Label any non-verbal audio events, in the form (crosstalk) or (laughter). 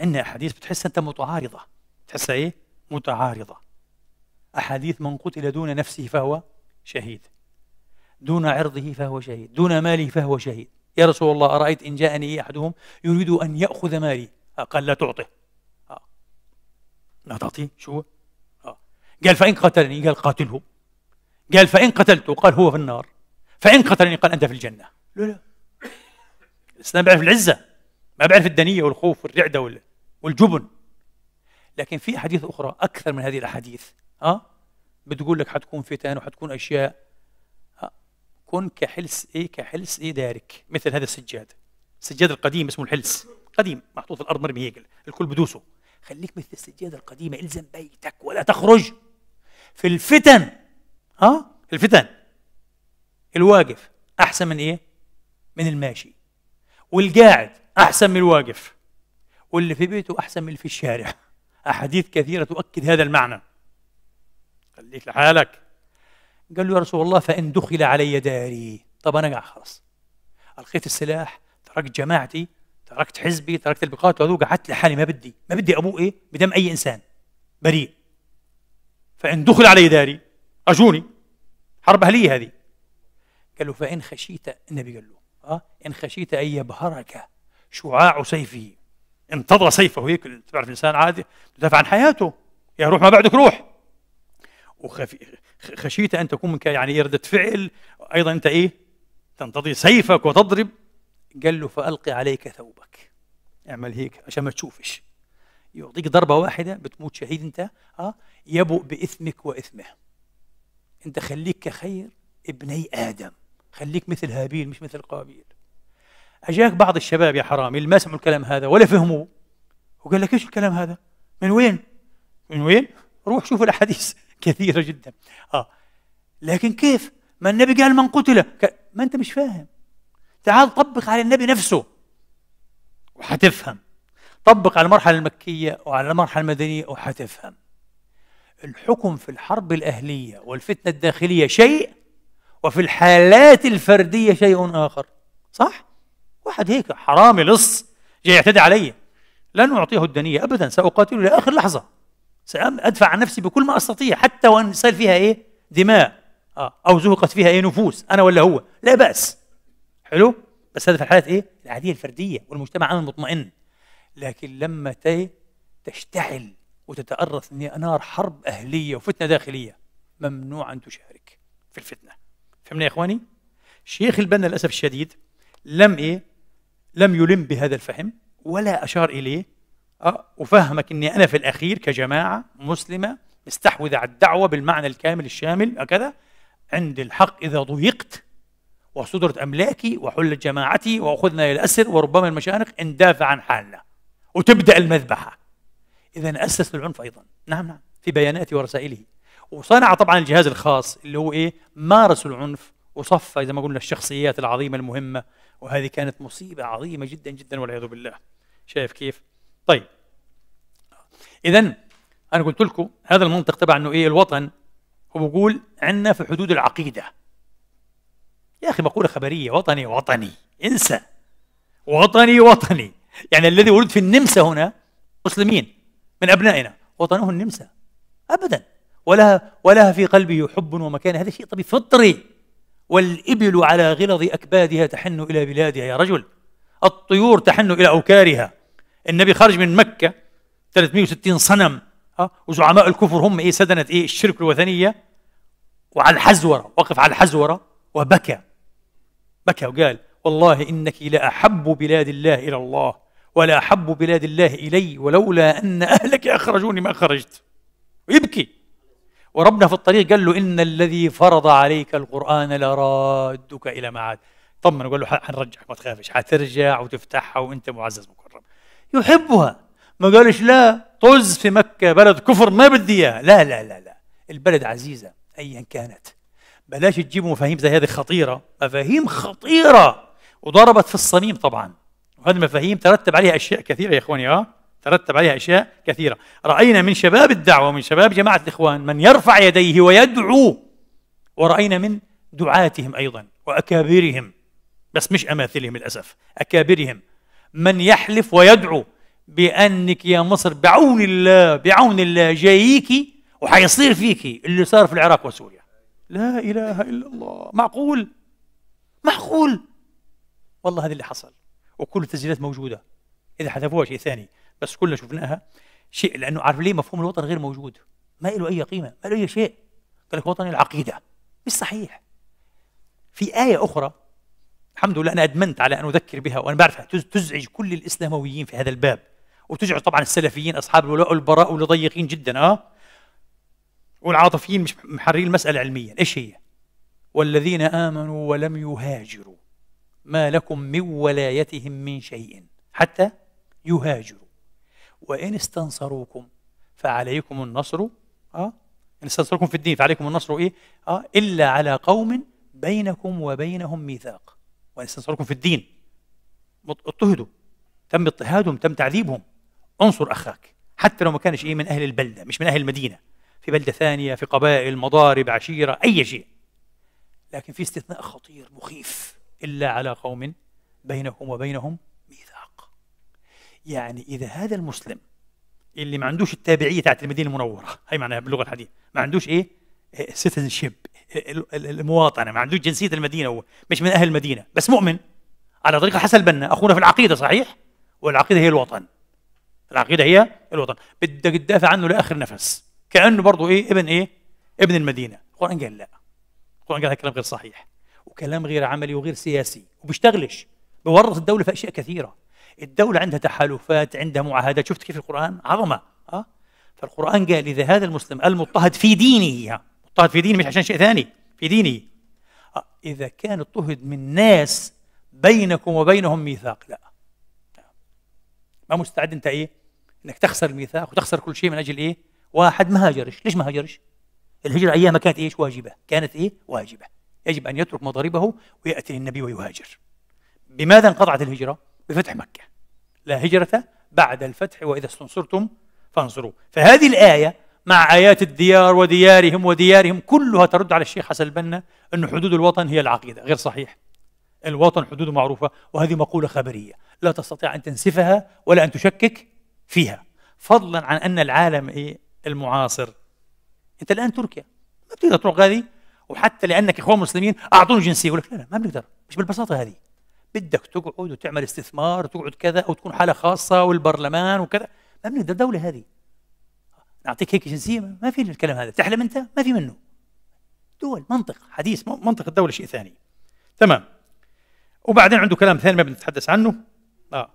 عندنا احاديث بتحس انت متعارضه تحسها ايه؟ متعارضه احاديث من قتل دون نفسه فهو شهيد دون عرضه فهو شهيد دون ماله فهو شهيد يا رسول الله أرأيت إن جاءني أحدهم يريد أن يأخذ مالي آه، قال لا تعطه آه. لا تعطيه شو آه. قال فإن قتلني قال قاتله قال فإن قتلته قال هو في النار فإن قتلني قال أنت في الجنة لا لا الإسلام بيعرف العزة ما بعرف الدنيه والخوف والرعده والجبن لكن في احاديث اخرى اكثر من هذه الاحاديث ها آه؟ بتقول لك حتكون فتن وحتكون اشياء ها؟ آه؟ كن كحلس ايه كحلس ايه دارك مثل هذا السجاد السجاد القديم اسمه الحلس قديم محطوط في الارض مرمي هيك الكل بدوسه خليك مثل السجاده القديمه الزم بيتك ولا تخرج في الفتن ها آه؟ الفتن الواقف احسن من ايه من الماشي والقاعد أحسن من الواقف واللي في بيته أحسن من اللي في الشارع أحاديث كثيرة تؤكد هذا المعنى خليك لحالك قال له يا رسول الله فإن دخل علي داري طب أنا قاعد خلاص ألقيت السلاح تركت جماعتي تركت حزبي تركت البقاءات وهذوك قعدت لحالي ما بدي ما بدي أبوه إيه بدم أي إنسان بريء فإن دخل علي داري أجوني حرب أهلية هذه قال له فإن خشيت النبي قال له آه إن خشيت أن يبهرك شعاع سيفه انتظر سيفه هيك تعرف الانسان عادي بدافع عن حياته يا روح ما بعدك روح وخشيت ان تكون منك يعني رده فعل ايضا انت ايه تنتظر سيفك وتضرب قال له فالقي عليك ثوبك اعمل هيك عشان ما تشوفش يعطيك ضربه واحده بتموت شهيد انت اه يبوء باثمك واثمه انت خليك كخير ابني ادم خليك مثل هابيل مش مثل قابيل أجاك بعض الشباب يا حرامي اللي ما سمعوا الكلام هذا ولا فهموه وقال لك إيش الكلام هذا؟ من وين؟ من وين؟ روح شوف الأحاديث (laughs) كثيرة جدا آه لكن كيف؟ ما النبي قال من قتل ما أنت مش فاهم تعال طبق على النبي نفسه وحتفهم طبق على المرحلة المكية وعلى المرحلة المدنية وحتفهم الحكم في الحرب الأهلية والفتنة الداخلية شيء وفي الحالات الفردية شيء آخر صح؟ واحد هيك حرامي لص جاي يعتدي علي لن أعطيه الدنية أبدا سأقاتله لاخر لحظة سأدفع عن نفسي بكل ما أستطيع حتى وإن سال فيها إيه دماء آه، أو زهقت فيها إيه نفوس أنا ولا هو لا بأس حلو بس هذا في الحالات إيه العادية الفردية والمجتمع عام مطمئن لكن لما تشتعل وتتأرث نار حرب أهلية وفتنة داخلية ممنوع أن تشارك في الفتنة فهمنا يا إخواني؟ شيخ البنا للأسف الشديد لم إيه لم يلم بهذا الفهم ولا أشار إليه أه؟ وفهمك أني أنا في الأخير كجماعة مسلمة استحوذ على الدعوة بالمعنى الكامل الشامل هكذا عند الحق إذا ضيقت وصدرت أملاكي وحلت جماعتي وأخذنا إلى الأسر وربما المشانق اندافع عن حالنا وتبدأ المذبحة إذا أسس للعنف أيضا نعم نعم في بياناته ورسائله وصنع طبعا الجهاز الخاص اللي هو إيه مارس العنف وصفى زي ما قلنا الشخصيات العظيمة المهمة وهذه كانت مصيبة عظيمة جدا جدا والعياذ بالله شايف كيف؟ طيب إذا أنا قلت لكم هذا المنطق تبع أنه إيه الوطن هو بقول عنا في حدود العقيدة يا أخي مقولة خبرية وطني وطني انسى وطني وطني يعني الذي ولد في النمسا هنا مسلمين من أبنائنا وطنه النمسا أبدا ولها ولها في قلبه حب ومكانه هذا شيء طبيعي فطري والإبل على غلظ أكبادها تحن إلى بلادها يا رجل الطيور تحن إلى أوكارها النبي خرج من مكة 360 صنم ها وزعماء الكفر هم إيه سدنة إيه الشرك الوثنية وعلى الحزورة وقف على الحزورة وبكى بكى وقال والله إنك لأحب بلاد الله إلى الله ولا أحب بلاد الله إلي ولولا أن أهلك أخرجوني ما خرجت ويبكي وربنا في الطريق قال له إن الذي فرض عليك القرآن لرادك إلى معاد طمن وقال له حنرجعك ما تخافش حترجع وتفتحها وأنت معزز مكرم يحبها ما قالش لا طز في مكة بلد كفر ما بدي إياها لا لا لا لا البلد عزيزة أيا كانت بلاش تجيبوا مفاهيم زي هذه خطيرة مفاهيم خطيرة وضربت في الصميم طبعا وهذه المفاهيم ترتب عليها أشياء كثيرة يا إخواني أه ترتب عليها أشياء كثيرة رأينا من شباب الدعوة ومن شباب جماعة الإخوان من يرفع يديه ويدعو ورأينا من دعاتهم أيضا وأكابرهم بس مش أماثلهم للأسف أكابرهم من يحلف ويدعو بأنك يا مصر بعون الله بعون الله جاييكي وحيصير فيكي اللي صار في العراق وسوريا لا إله إلا الله معقول معقول والله هذا اللي حصل وكل التسجيلات موجودة إذا حذفوها شيء ثاني بس كلنا شفناها شيء لانه عارف ليه مفهوم الوطن غير موجود ما له اي قيمه ما له اي شيء قال لك وطني العقيده مش صحيح في ايه اخرى الحمد لله انا ادمنت على ان اذكر بها وانا بعرفها تزعج كل الاسلامويين في هذا الباب وتزعج طبعا السلفيين اصحاب الولاء والبراء والضيقين جدا اه والعاطفيين مش محررين المساله علميا ايش هي؟ والذين امنوا ولم يهاجروا ما لكم من ولايتهم من شيء حتى يهاجروا وإن استنصروكم فعليكم النصر أه؟ إن استنصركم في الدين فعليكم النصر إيه؟ أه؟ إلا على قوم بينكم وبينهم ميثاق وإن استنصركم في الدين اضطهدوا تم اضطهادهم تم تعذيبهم انصر أخاك حتى لو ما كانش إيه من أهل البلدة مش من أهل المدينة في بلدة ثانية في قبائل مضارب عشيرة أي شيء لكن في استثناء خطير مخيف إلا على قوم بينكم وبينهم يعني إذا هذا المسلم اللي ما عندوش التابعية تاعت المدينة المنورة هي معناها باللغة الحديثة ما عندوش إيه سيتيزن إيه، إيه، شيب المواطنة ما عندوش جنسية المدينة هو مش من أهل المدينة بس مؤمن على طريقة حسن البنا أخونا في العقيدة صحيح والعقيدة هي الوطن العقيدة هي الوطن بدك تدافع عنه لآخر نفس كأنه برضه إيه ابن إيه ابن المدينة القرآن قال لا القرآن قال هذا كلام غير صحيح وكلام غير عملي وغير سياسي وبيشتغلش بورط الدولة في أشياء كثيرة الدولة عندها تحالفات عندها معاهدات شفت كيف القرآن عظمة أه؟ فالقرآن قال إذا هذا المسلم المضطهد في دينه مضطهد في دينه مش عشان شيء ثاني في دينه أه؟ إذا كان اضطهد من ناس بينكم وبينهم ميثاق لا ما مستعد أنت إيه أنك تخسر الميثاق وتخسر كل شيء من أجل إيه واحد ما هاجرش ليش ما هاجرش الهجرة أيامها كانت إيش واجبة كانت إيه واجبة يجب أن يترك مضاربه ويأتي النبي ويهاجر بماذا انقطعت الهجرة بفتح مكة لا هجرة بعد الفتح وإذا استنصرتم فانصروا فهذه الآية مع آيات الديار وديارهم وديارهم كلها ترد على الشيخ حسن البنا أن حدود الوطن هي العقيدة غير صحيح الوطن حدوده معروفة وهذه مقولة خبرية لا تستطيع أن تنسفها ولا أن تشكك فيها فضلا عن أن العالم إيه المعاصر أنت الآن تركيا ما بتقدر تروح غادي وحتى لأنك إخوان مسلمين أعطوني جنسية يقول لك لا لا ما بنقدر مش بالبساطة هذه بدك تقعد وتعمل استثمار وتقعد كذا وتكون حاله خاصه والبرلمان وكذا ما بنقدر الدوله هذه نعطيك هيك جنسيه ما في الكلام هذا تحلم انت ما في منه دول منطق حديث منطق الدوله شيء ثاني تمام وبعدين عنده كلام ثاني ما بنتحدث عنه اه